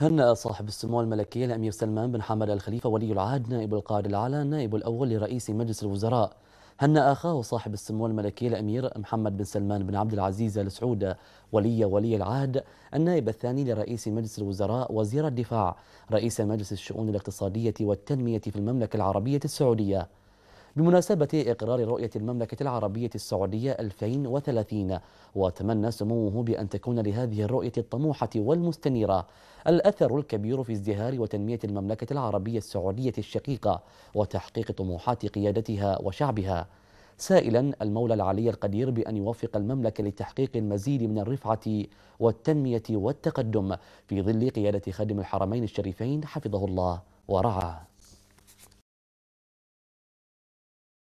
هنأ صاحب السمو الملكي الأمير سلمان بن حمد الخليفة ولي العهد نائب القائد الأعلى نائب الأول لرئيس مجلس الوزراء هنأ أخاه صاحب السمو الملكي الأمير محمد بن سلمان بن عبد العزيز آل سعود ولي ولي العهد النائب الثاني لرئيس مجلس الوزراء وزير الدفاع رئيس مجلس الشؤون الاقتصادية والتنمية في المملكة العربية السعودية بمناسبة إقرار رؤية المملكة العربية السعودية 2030 وتمنى سموه بأن تكون لهذه الرؤية الطموحة والمستنيرة الأثر الكبير في ازدهار وتنمية المملكة العربية السعودية الشقيقة وتحقيق طموحات قيادتها وشعبها سائلا المولى العلي القدير بأن يوفق المملكة لتحقيق المزيد من الرفعة والتنمية والتقدم في ظل قيادة خادم الحرمين الشريفين حفظه الله ورعاه